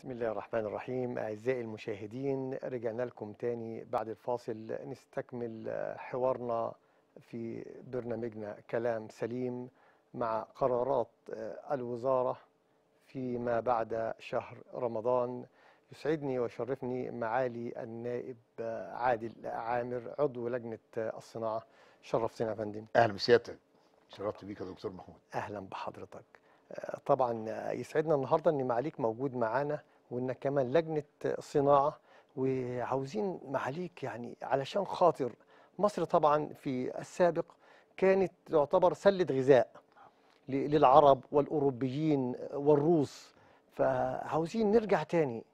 بسم الله الرحمن الرحيم أعزائي المشاهدين رجعنا لكم تاني بعد الفاصل نستكمل حوارنا في برنامجنا كلام سليم مع قرارات الوزارة فيما بعد شهر رمضان يسعدني ويشرفني معالي النائب عادل عامر عضو لجنة الصناعة شرفتنا يا فندم أهلا بسيادتك شرفت بيك يا دكتور محمود أهلا بحضرتك طبعا يسعدنا النهاردة أن معاليك موجود معانا وانك كمان لجنه صناعه وعاوزين معاليك يعني علشان خاطر مصر طبعا في السابق كانت تعتبر سله غذاء للعرب والاوروبيين والروس فعاوزين نرجع تاني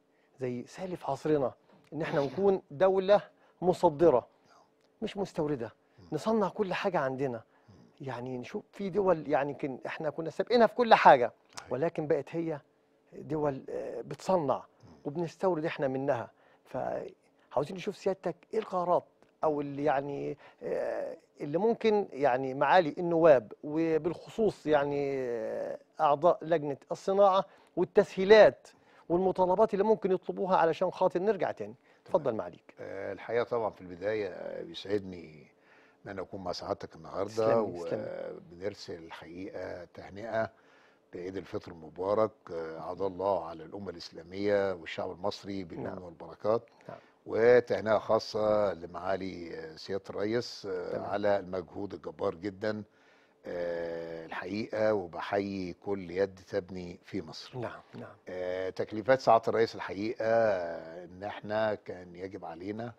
زي سالف عصرنا ان احنا نكون دوله مصدره مش مستورده نصنع كل حاجه عندنا يعني نشوف في دول يعني كن احنا كنا سابقينها في كل حاجه أيوة. ولكن بقت هي دول آه، بتصنع وبنستورد احنا منها فعاوزين نشوف سيادتك ايه القرارات او اللي يعني آه، اللي ممكن يعني معالي النواب وبالخصوص يعني آه، اعضاء لجنه الصناعه والتسهيلات والمطالبات اللي ممكن يطلبوها علشان خاطر نرجع تاني اتفضل معاليك الحقيقه طبعا في البدايه بيسعدني ان انا اكون مع سعادتك النهارده وبنرسل الحقيقه تهنئه عيد الفطر المبارك آه، عاد الله على الأمة الإسلامية والشعب المصري بالنعم نعم. والبركات نعم. وتهنئة خاصة لمعالي آه، سيادة الرئيس آه، على المجهود الجبار جدا الحقيقة وبحيي كل يد تبني في مصر نعم نعم تكليفات سعادة الرئيس الحقيقة إن إحنا كان يجب علينا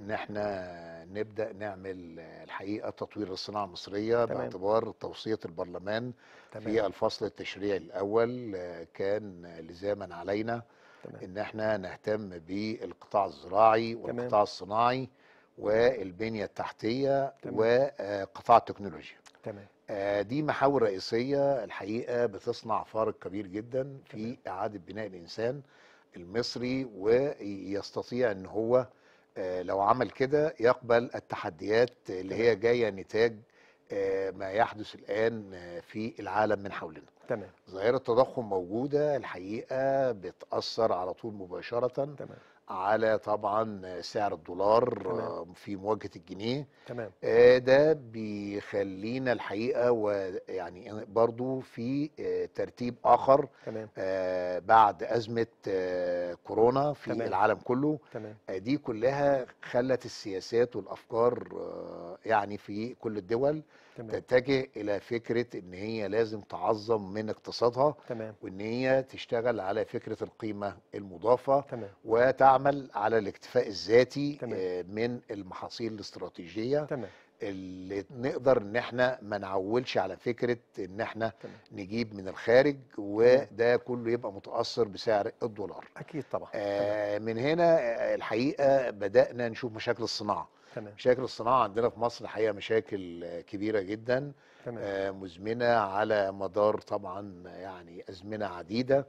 ان احنا نبدا نعمل الحقيقه تطوير الصناعه المصريه تمام. باعتبار توصيه البرلمان تمام. في الفصل التشريعي الاول آه، كان لزاما علينا تمام. ان احنا نهتم بالقطاع الزراعي والقطاع تمام. الصناعي والبنيه التحتيه تمام. وقطاع التكنولوجيا تمام آه، دي محاور رئيسيه الحقيقه بتصنع فارق كبير جدا في اعاده بناء الانسان المصري ويستطيع ان هو آه، لو عمل كده يقبل التحديات اللي هي جايه نتاج آه، ما يحدث الان آه، في العالم من حولنا تمام ظاهره التضخم موجوده الحقيقه بتاثر على طول مباشره تمام على طبعا سعر الدولار تمام. في مواجهه الجنيه تمام آه، ده بيخلينا الحقيقه ويعني برضو في آه، ترتيب اخر تمام. آه، بعد ازمه كورونا في تمام. العالم كله تمام. دي كلها خلت السياسات والافكار يعني في كل الدول تمام. تتجه الى فكره ان هي لازم تعظم من اقتصادها تمام. وان هي تشتغل على فكره القيمه المضافه تمام. وتعمل على الاكتفاء الذاتي تمام. آه، من المحاصيل الاستراتيجيه تمام. اللي نقدر ان احنا ما نعولش على فكره ان احنا تمام. نجيب من الخارج وده كله يبقى متاثر بسعر الدولار اكيد طبعا آه من هنا آه، الحقيقه بدانا نشوف مشاكل الصناعه تمام. مشاكل الصناعه عندنا في مصر حقيقه مشاكل كبيره جدا تمام. آه مزمنه على مدار طبعا يعني ازمنه عديده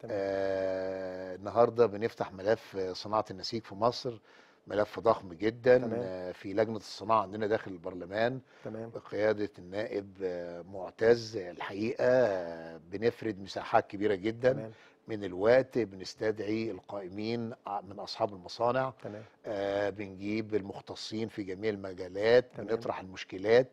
تمام. آه النهارده بنفتح ملف صناعه النسيج في مصر ملف ضخم جدا تمام. آه، في لجنه الصناعه عندنا داخل البرلمان تمام. بقياده النائب آه، معتز الحقيقه آه، بنفرد مساحات كبيره جدا تمام. من الوقت بنستدعي القائمين من اصحاب المصانع تمام. آه بنجيب المختصين في جميع المجالات تمام. بنطرح المشكلات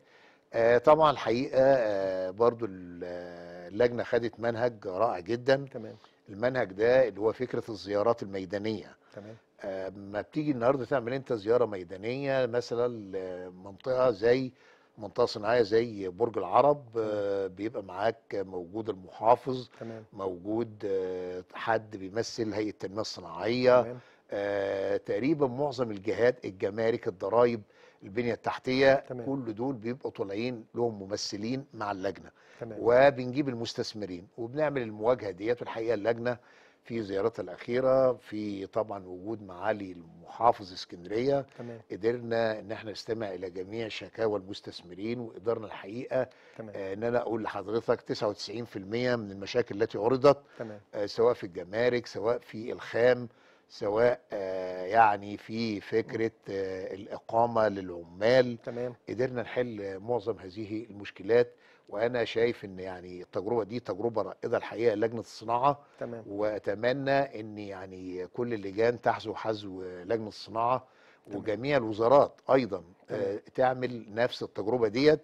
آه طبعا الحقيقه آه برضو آه، اللجنه خدت منهج رائع جدا تمام. المنهج ده اللي هو فكره الزيارات الميدانيه تمام آه ما بتيجي النهارده تعمل انت زياره ميدانيه مثلا لمنطقه زي منطقه صناعيه زي برج العرب آه، بيبقى معاك موجود المحافظ تمام. موجود آه، حد بيمثل هيئه التنميه الصناعيه تمام. آه، تقريبا معظم الجهات الجمارك الضرايب البنيه التحتيه تمام. كل دول بيبقوا طالعين لهم ممثلين مع اللجنه تمام. وبنجيب المستثمرين وبنعمل المواجهه ديت والحقيقه اللجنه في زيارتها الاخيره في طبعا وجود معالي المحافظ اسكندريه تمام. قدرنا ان احنا نستمع الى جميع شكاوى المستثمرين وقدرنا الحقيقه تمام. آه ان انا اقول لحضرتك 99% من المشاكل التي عرضت تمام. آه سواء في الجمارك سواء في الخام سواء آه يعني في فكره آه الاقامه للعمال تمام. قدرنا نحل معظم هذه المشكلات وانا شايف ان يعني التجربه دي تجربه رائده الحقيقه لجنه الصناعه تمام. واتمنى ان يعني كل اللجان تحذو حذو لجنه الصناعه تمام. وجميع الوزارات ايضا آه، تمام. تعمل نفس التجربه ديت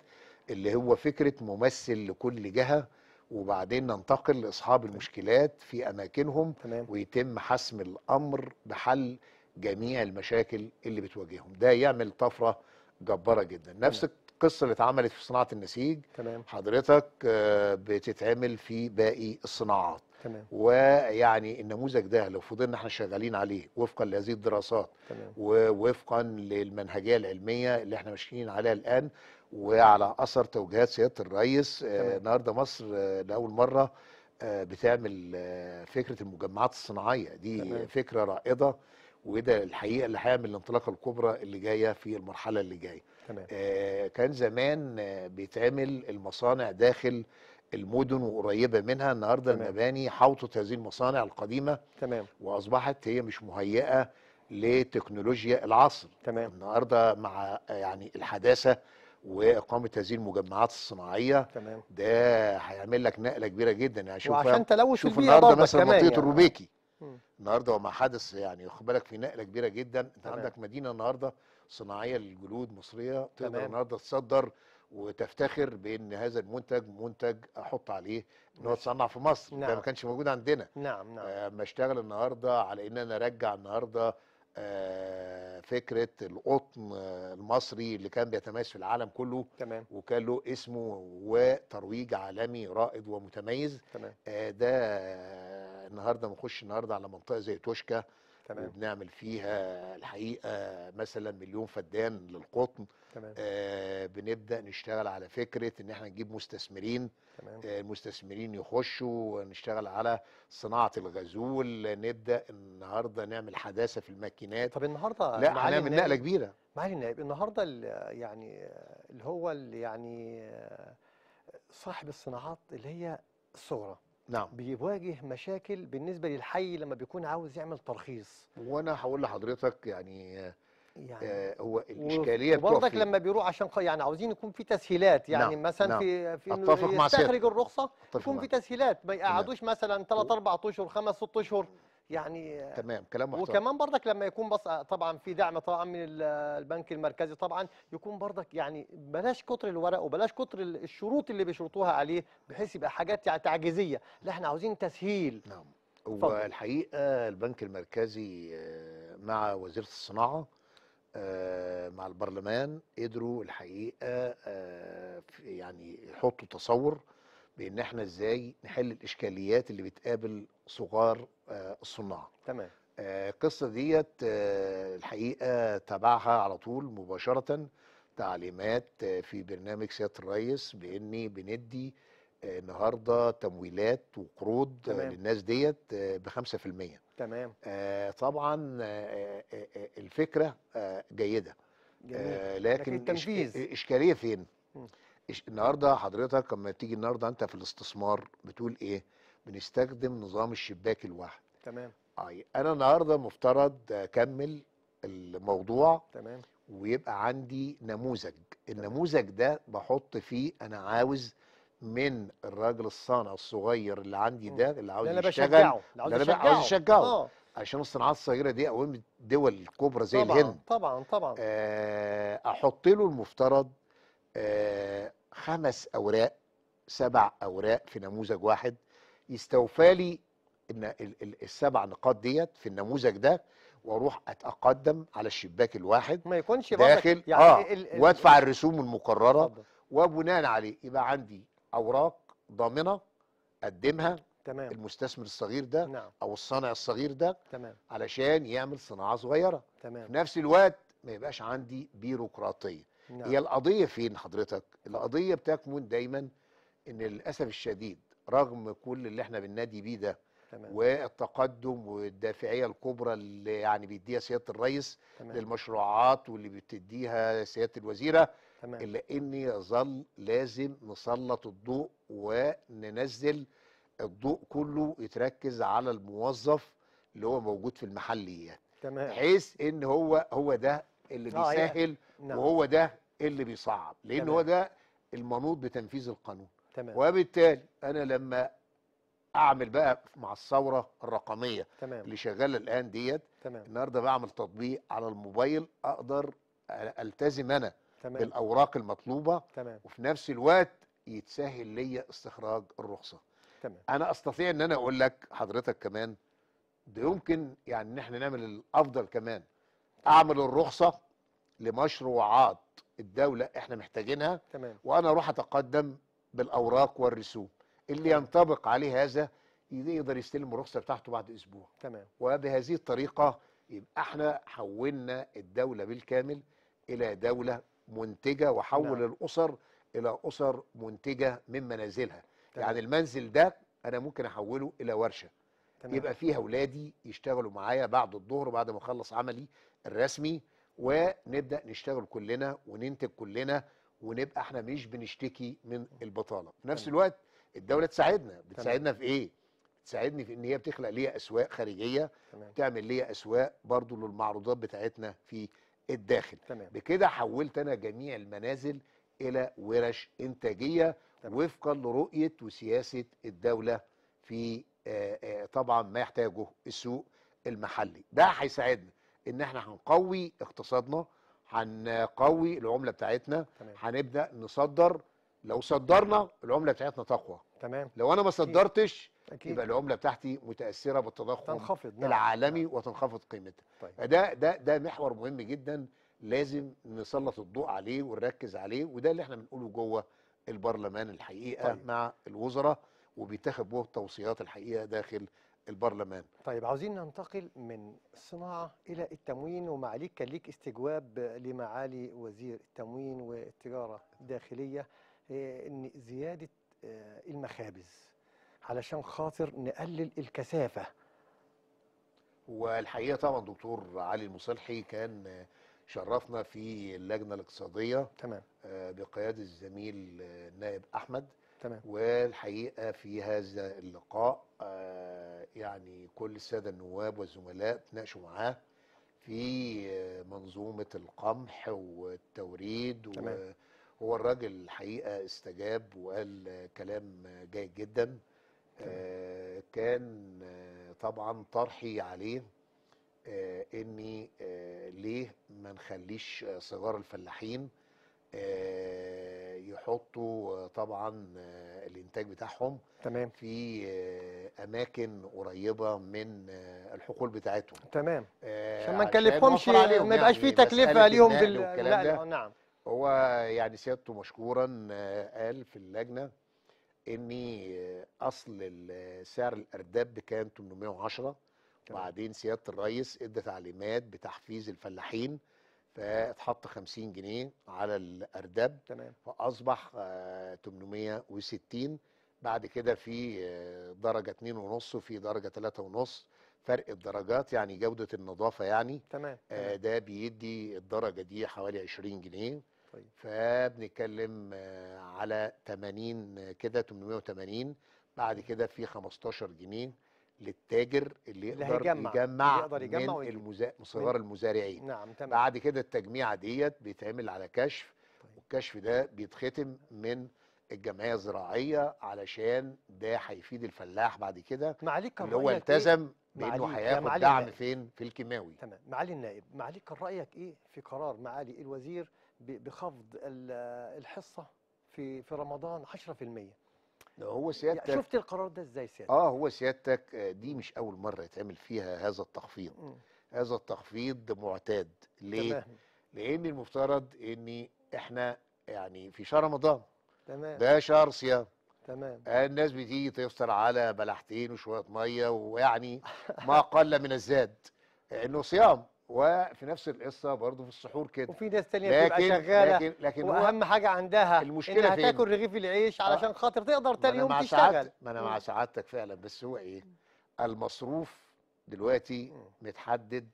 اللي هو فكره ممثل لكل جهه وبعدين ننتقل لاصحاب المشكلات في اماكنهم تمام. ويتم حسم الامر بحل جميع المشاكل اللي بتواجههم ده يعمل طفره جباره جدا نفس القصه اللي اتعملت في صناعه النسيج تمام. حضرتك آه، بتتعمل في باقي الصناعات تمام. ويعني النموذج ده لو فضلنا احنا شغالين عليه وفقا لهذه الدراسات تمام. ووفقا للمنهجيه العلميه اللي احنا ماشيين عليها الان وعلى اثر توجيهات سياده الرئيس آه، النهارده مصر آه، لاول مره بتعمل فكره المجمعات الصناعيه دي تمام. فكره رائده وده الحقيقه اللي هيعمل الانطلاقه الكبرى اللي جايه في المرحله اللي جايه آه كان زمان آه بيتعمل المصانع داخل المدن وقريبه منها النهارده تمام. المباني حوطت هذه المصانع القديمه تمام واصبحت هي مش مهيئه لتكنولوجيا العصر تمام النهارده مع يعني الحداثه واقامه هذه المجمعات الصناعيه تمام ده هيعمل لك نقله كبيره جدا يعني شوف وعشان تلوث شوف النهارده مثلا منطقه يعني. الروبيكي النهارده ومع حدث يعني خد بالك في نقله كبيره جدا انت تمام. عندك مدينه النهارده صناعيه للجلود مصريه تقدر تمام. النهارده تصدر وتفتخر بان هذا المنتج منتج احط عليه ان هو اتصنع في مصر نعم. ده ما نعم. كانش موجود عندنا نعم نعم آه ما اشتغل النهارده على ان انا ارجع النهارده آه فكره القطن آه، المصري اللي كان بيتميز في العالم كله تمام وكان له اسمه وترويج عالمي رائد ومتميز تمام آه ده النهارده نخش النهارده على منطقه زي توشكا تمام. وبنعمل فيها الحقيقه مثلا مليون فدان للقطن تمام. آه بنبدا نشتغل على فكره ان احنا نجيب مستثمرين تمام. آه المستثمرين يخشوا ونشتغل على صناعه الغزول نبدا النهارده نعمل حداثه في الماكينات طب النهارده لا هنعمل نقله كبيره معالي النائب النهارده يعني اللي هو اللي يعني آه، صاحب الصناعات اللي هي الصغرى نعم بيواجه مشاكل بالنسبه للحي لما بيكون عاوز يعمل ترخيص وانا هقول لحضرتك يعني يعني آه هو الاشكاليه وبرضك لما بيروح عشان يعني عاوزين يكون في تسهيلات يعني نعم مثلا نعم في في انه يستخرج الرخصه يكون في تسهيلات ما يقعدوش نعم مثلا 3 4 اشهر 5 6 اشهر يعني تمام كلام محترم وكمان برضك لما يكون بص آه، طبعا في دعم طبعا من آه، البنك المركزي طبعا يكون برضك يعني بلاش كتر الورق وبلاش كتر الشروط اللي بيشرطوها عليه بحيث يبقى حاجات يعني تعجيزيه لا احنا عاوزين تسهيل نعم والحقيقه البنك المركزي آه، مع وزيره الصناعه مع البرلمان قدروا الحقيقه يعني يحطوا تصور بان احنا ازاي نحل الاشكاليات اللي بتقابل صغار آه، الصناع تمام آه، القصه ديت آه، الحقيقه تبعها على طول مباشره تعليمات في برنامج سياده الرئيس باني بندي النهارده تمويلات وقروض تمام. للناس ديت ب 5% تمام طبعا الفكره جيده جميل. لكن, لكن التنفيذ. إشكالية فين؟ م. النهارده حضرتك لما تيجي النهارده انت في الاستثمار بتقول ايه؟ بنستخدم نظام الشباك الواحد تمام اي انا النهارده مفترض اكمل الموضوع تمام ويبقى عندي نموذج النموذج ده بحط فيه انا عاوز من الراجل الصانع الصغير اللي عندي ده اللي عاوز يشتغل اللي يشتغل اللي انا عاوز اشجعه آه. عشان الصناعات الصغيره دي اقوم الدول الكبرى زي طبعًا الهند طبعا طبعا آه احط له المفترض آه خمس اوراق سبع اوراق في نموذج واحد يستوفى لي ان السبع نقاط ديت في النموذج ده واروح اتقدم على الشباك الواحد ما يكونش داخل يعني اه وادفع الرسوم المقرره وبناء عليه يبقى عندي اوراق ضامنه اقدمها تمام المستثمر الصغير ده نعم. او الصانع الصغير ده تمام علشان يعمل صناعه صغيره تمام في نفس الوقت ما يبقاش عندي بيروقراطيه نعم. هي القضيه فين حضرتك القضيه بتكمن دايما ان للاسف الشديد رغم كل اللي احنا بننادي بيه ده تمام. والتقدم والدافعيه الكبرى اللي يعني بيديها سياده الرئيس تمام. للمشروعات واللي بتديها سياده الوزيره تمام. الا أني يظل لازم نسلط الضوء وننزل الضوء كله يتركز على الموظف اللي هو موجود في المحليه تمام بحيث ان هو هو ده اللي آه، يعني بيسهل آه نعم. وهو ده إيه اللي بيصعب لان تمام. هو ده المنوط بتنفيذ القانون تمام. وبالتالي انا لما اعمل بقى مع الثوره الرقميه تمام. اللي شغاله الان ديت النهارده بعمل تطبيق على الموبايل اقدر التزم انا تمام. بالاوراق المطلوبه تمام. وفي نفس الوقت يتسهل ليا استخراج الرخصه تمام. انا استطيع ان انا اقول لك حضرتك كمان ده يمكن يعني ان احنا نعمل الافضل كمان اعمل الرخصه لمشروعات الدوله احنا محتاجينها تمام. وانا اروح اتقدم بالاوراق والرسوم اللي ينطبق عليه هذا يقدر يستلم الرخصه بتاعته بعد اسبوع تمام وبهذه الطريقه يبقى احنا حولنا الدوله بالكامل الى دوله منتجه وحول نعم. الاسر الى اسر منتجه من منازلها تمام. يعني المنزل ده انا ممكن احوله الى ورشه تمام. يبقى فيها اولادي يشتغلوا معايا بعد الظهر بعد ما اخلص عملي الرسمي ونبدا نشتغل كلنا وننتج كلنا ونبقى احنا مش بنشتكي من البطاله في نفس الوقت الدوله تساعدنا بتساعدنا في ايه تساعدني في ان هي بتخلق ليا اسواق خارجيه تمام. تعمل ليا اسواق برضو للمعروضات بتاعتنا في الداخل تمام. بكده حولت انا جميع المنازل الى ورش انتاجيه تمام. وفقا لرؤيه وسياسه الدوله في آه، آه، طبعا ما يحتاجه السوق المحلي ده هيساعدنا ان احنا هنقوي اقتصادنا هنقوي العمله بتاعتنا تمام. هنبدا نصدر لو صدرنا العمله بتاعتنا تقوى تمام لو انا ما صدرتش أكيد. يبقى العمله بتاعتي متاثره بالتضخم تنخفض نعم. العالمي نعم. وتنخفض قيمتها طيب. ده ده ده محور مهم جدا لازم نسلط الضوء عليه ونركز عليه وده اللي احنا بنقوله جوه البرلمان الحقيقه طيب. مع الوزراء وبيتاخد بوه التوصيات الحقيقه داخل البرلمان طيب عاوزين ننتقل من الصناعة إلى التموين ومعاليك كان ليك استجواب لمعالي وزير التموين والتجارة الداخلية آه، إن زيادة آه، المخابز علشان خاطر نقلل الكثافة والحقيقة طبعا دكتور علي المصلحي كان شرفنا في اللجنة الاقتصادية تمام آه، بقيادة الزميل النائب أحمد تمام والحقيقة في هذا اللقاء يعني كل الساده النواب والزملاء تناقشوا معاه في منظومه القمح والتوريد تمام. وهو الراجل الحقيقه استجاب وقال كلام جيد جدا تمام. آه، كان آه، طبعا طرحي عليه آه، اني ليه ما نخليش صغار الفلاحين يحطوا طبعا الانتاج بتاعهم تمام في آه، اماكن قريبه من آه، الحقول بتاعتهم تمام آه، عشان ما نكلفهمش ما يبقاش يعني في تكلفه ليهم بال... لا, لا نعم هو يعني سيادته مشكورا قال في اللجنه اني اصل سعر الارداب كان 810 وبعدين سياده الرئيس ادى تعليمات بتحفيز الفلاحين فاتحط 50 جنيه على الارداب تمام فاصبح 860 آه، بعد كده في آه، درجه 2.5 وفي درجه 3.5 فرق الدرجات يعني جوده النظافه يعني تمام آه، ده بيدي الدرجه دي حوالي 20 جنيه طيب. فبنتكلم على 80 كده 880 بعد كده في 15 جنيه للتاجر اللي يقدر يجمع, يجمع, يقدر يجمع من المزا... صغار المزارعين نعم تمام بعد كده التجميعه ديت بيتعمل على كشف طيب. والكشف ده بيتختم من الجمعيه الزراعيه علشان ده هيفيد الفلاح بعد كده معاليك اللي هو إيه؟ التزم بانه هياخد دعم النائب. فين في الكيماوي تمام معالي النائب معاليك كان رايك ايه في قرار معالي الوزير بخفض الحصه في في رمضان 10% هو سيادتك شفت القرار ده ازاي سيادتك؟ اه هو سيادتك آه، دي مش اول مره يتعمل فيها هذا التخفيض م. هذا التخفيض معتاد ليه؟ تمام. لان المفترض ان احنا يعني في شهر رمضان تمام ده شهر صيام تمام الناس بتيجي تفطر على بلحتين وشويه ميه ويعني ما قل من الزاد انه صيام وفي نفس القصه برضه في السحور كده وفي ناس تانية بتبقى شغاله لكن, لكن واهم حاجه عندها المشكله انها تاكل رغيف العيش آه. علشان خاطر تقدر تاني يوم تشتغل ما انا مع سعادتك فعلا بس هو ايه المصروف دلوقتي متحدد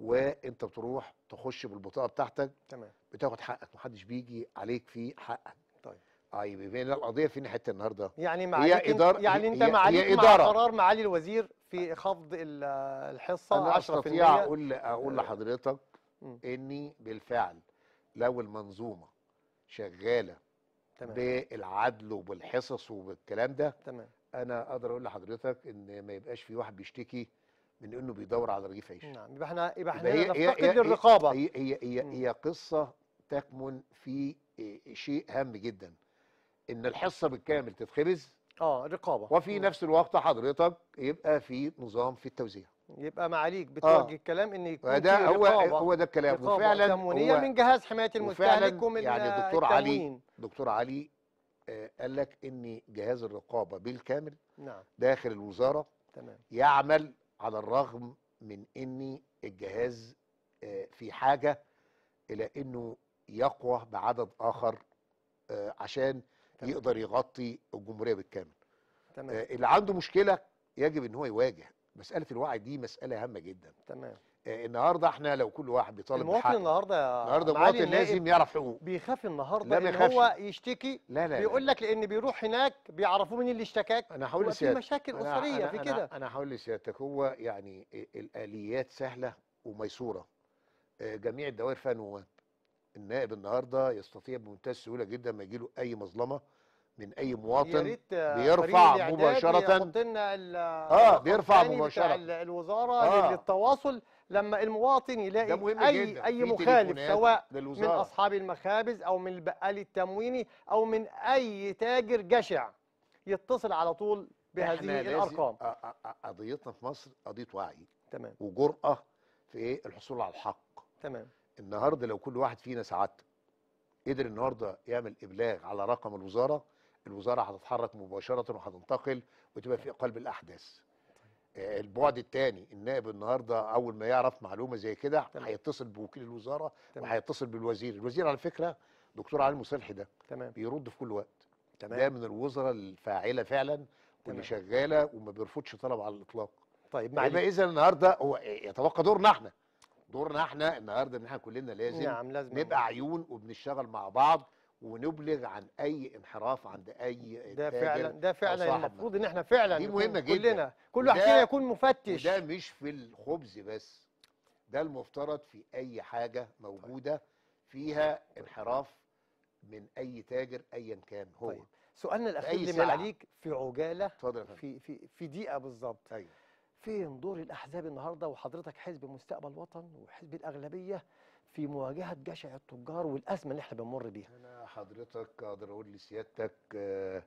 وانت بتروح تخش بالبطاقه بتاعتك تمام بتاخد حقك محدش بيجي عليك في حقك طيب يبقى القضيه في حته النهارده؟ يعني معاليك هي إدارة يعني انت معاليك مع قرار معالي الوزير في خفض الحصه أنا 10% استطيع اقول اقول آه. لحضرتك اني بالفعل لو المنظومه شغاله تمام. بالعدل وبالحصص وبالكلام ده تمام. انا اقدر اقول لحضرتك ان ما يبقاش في واحد بيشتكي من انه بيدور على رغيف عيش نعم يبقى احنا يبقى احنا نفتقد للرقابه هي هي هي, هي, هي قصه تكمن في إيه- إيه شيء هام جدا ان الحصه بالكامل تتخبز اه رقابه وفي م. نفس الوقت حضرتك يبقى في نظام في التوزيع يبقى معاليك آه. بتوجه آه. الكلام ان يكون ده هو هو ده الكلام وفعلا هو من جهاز حمايه المستهلك ومن يعني الدكتور علي دكتور علي آه قال لك ان جهاز الرقابه بالكامل نعم. داخل الوزاره تمام. يعمل على الرغم من ان الجهاز آه في حاجه الى انه يقوى بعدد اخر آه عشان تمام. يقدر يغطي الجمهوريه بالكامل تمام. آه اللي عنده مشكله يجب ان هو يواجه مساله الوعي دي مساله هامه جدا تمام آه النهارده احنا لو كل واحد بيطالب المواطن بحق النهارده النهارده المواطن لازم يعرف حقوقه بيخاف النهارده ان هو يشتكي لا لا بيقول لك لان بيروح هناك بيعرفوه مين اللي اشتكاك انا هقول لسيادتك في مشاكل اسريه في كده انا هقول لسيادتك هو يعني آه، الاليات سهله وميسوره آه، جميع الدوائر فيها نواب النائب النهارده يستطيع بمنتهى السهوله جدا ما يجي له اي مظلمه من اي مواطن بيرفع مباشره اه بيرفع مباشره الوزاره آه للتواصل لما المواطن يلاقي اي جداً. اي مخالف سواء من اصحاب المخابز او من البقال التمويني او من اي تاجر جشع يتصل على طول بهذه الارقام قضيتنا في مصر قضيه وعي تمام وجرأه في إيه؟ الحصول على الحق تمام النهارده لو كل واحد فينا سعادته قدر النهارده يعمل ابلاغ على رقم الوزاره الوزاره هتتحرك مباشره وهتنتقل وتبقى في قلب الاحداث آه، البعد الثاني النائب النهارده اول ما يعرف معلومه زي كده هيتصل بوكيل الوزاره وهيتصل بالوزير الوزير على فكره دكتور علي مصلحي ده تمام. بيرد في كل وقت تمام. ده من الوزراء الفاعله فعلا واللي شغاله وما بيرفضش طلب على الاطلاق طيب معلش اذا النهارده هو يتوقع دورنا احنا دورنا احنا النهارده ان احنا كلنا لازم, نعم لازم نبقى عيون وبنشتغل مع بعض ونبلغ عن اي انحراف عند اي ده فعلا ده فعلا المفروض ان احنا فعلا دي مهمه جدا كلنا كل واحد فينا يكون مفتش ده مش في الخبز بس ده المفترض في اي حاجه موجوده فيها طيب. انحراف من اي تاجر ايا كان هو طيب. سؤالنا الاخير اللي عليك في عجاله اتفضل في في في دقيقه بالظبط ايوه فين دور الأحزاب النهاردة وحضرتك حزب مستقبل وطن وحزب الأغلبية في مواجهة جشع التجار والأزمة اللي احنا بنمر بيها أنا حضرتك قادر أقول لسيادتك آه،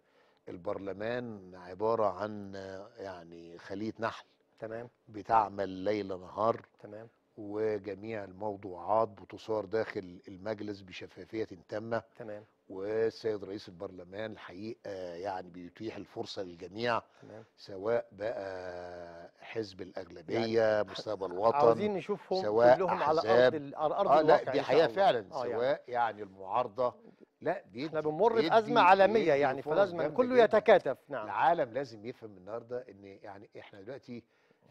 البرلمان عبارة عن آه، يعني خلية نحل تمام بتعمل ليل نهار تمام وجميع الموضوعات بتصار داخل المجلس بشفافيه تامه تمام والسيد رئيس البرلمان الحقيقه يعني بيتيح الفرصه للجميع تمام. سواء بقى حزب الاغلبيه يعني مستقبل الوطن عاوزين نشوفهم سواء كلهم على ارض ارض آه لا دي حقيقه فعلا آه يعني سواء يعني, يعني المعارضه لا دي احنا بنمر بازمه عالميه يعني فلازم كله يتكاتف نعم العالم لازم يفهم النهارده ان يعني احنا دلوقتي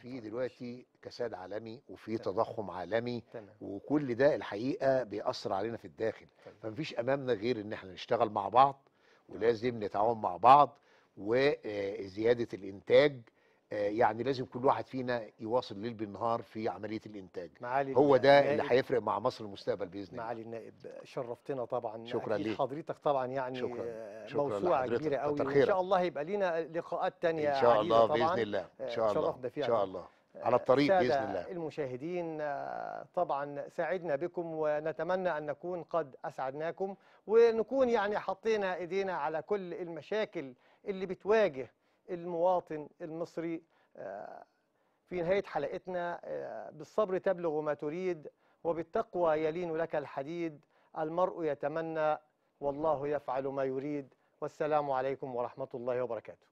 في دلوقتي كساد عالمي وفي تضخم عالمي وكل ده الحقيقه بيأثر علينا في الداخل فمفيش امامنا غير ان احنا نشتغل مع بعض ولازم نتعاون مع بعض وزياده الانتاج آه، يعني لازم كل واحد فينا يواصل ليل بالنهار في عمليه الانتاج معالي هو ده النائب. اللي هيفرق مع مصر المستقبل باذن الله معالي النائب شرفتنا طبعا شكرا ليك حضرتك طبعا يعني شكرا. شكرا موسوعه كبيره قوي ان شاء الله يبقى لينا لقاءات تانية ان شاء الله طبعاً. باذن الله آه، ان شاء الله ان شاء الله على الطريق باذن الله المشاهدين آه، طبعا ساعدنا بكم ونتمنى ان نكون قد اسعدناكم ونكون يعني حطينا ايدينا على كل المشاكل اللي بتواجه المواطن المصري آه، في نهاية حلقتنا آه، بالصبر تبلغ ما تريد وبالتقوى يلين لك الحديد المرء يتمنى والله يفعل ما يريد والسلام عليكم ورحمة الله وبركاته